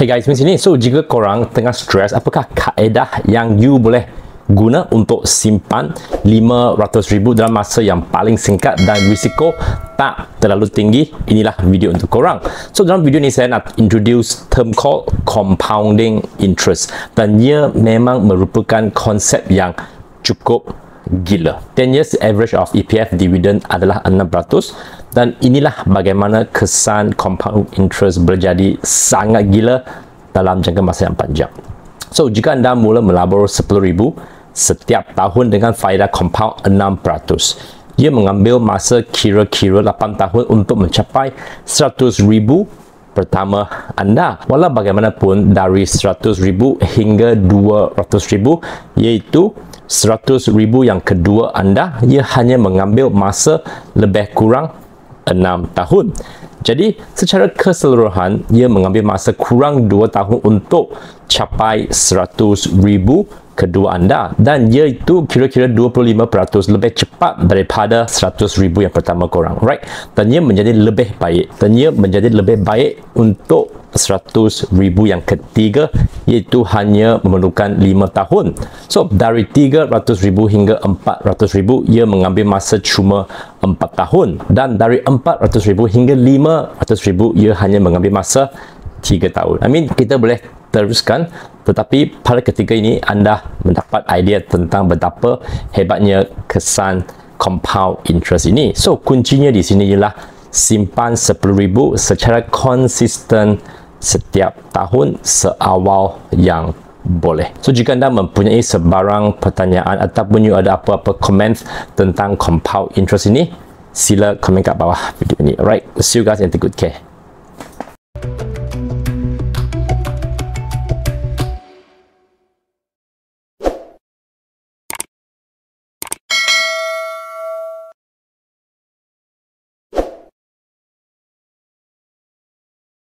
Hey guys, di sini. So, jika korang tengah stres, apakah kaedah yang you boleh guna untuk simpan RM500,000 dalam masa yang paling singkat dan risiko tak terlalu tinggi? Inilah video untuk korang. So, dalam video ni saya nak introduce term called compounding interest. Dan ia memang merupakan konsep yang cukup gila. 10 years average of EPF dividend adalah dan inilah bagaimana kesan compound interest berjadi sangat gila dalam jangka masa yang panjang. So, jika anda mula melabur RM10,000 setiap tahun dengan faedah compound 6%, ia mengambil masa kira-kira 8 tahun untuk mencapai rm ribu pertama anda. Walau bagaimanapun, dari rm ribu hingga rm ribu, iaitu rm ribu yang kedua anda, ia hanya mengambil masa lebih kurang Enam tahun. Jadi secara keseluruhan ia mengambil masa kurang dua tahun untuk capai seratus ribu kedua anda dan ia itu kira-kira 25% lebih cepat daripada 100 ribu yang pertama korang right dan ia menjadi lebih baik dan ia menjadi lebih baik untuk 100,000 yang ketiga iaitu hanya memerlukan 5 tahun. So dari 300,000 hingga 400,000 ia mengambil masa cuma 4 tahun dan dari 400,000 hingga 500,000 ia hanya mengambil masa 3 tahun. I mean kita boleh teruskan tetapi pada ketika ini anda mendapat idea tentang betapa hebatnya kesan compound interest ini. So kuncinya di sini ialah simpan 10,000 secara konsisten setiap tahun seawal yang boleh. So jika anda mempunyai sebarang pertanyaan ataupun you ada apa-apa komen tentang compound interest ini, sila komen kat bawah video ini. Alright, see you guys in the good care.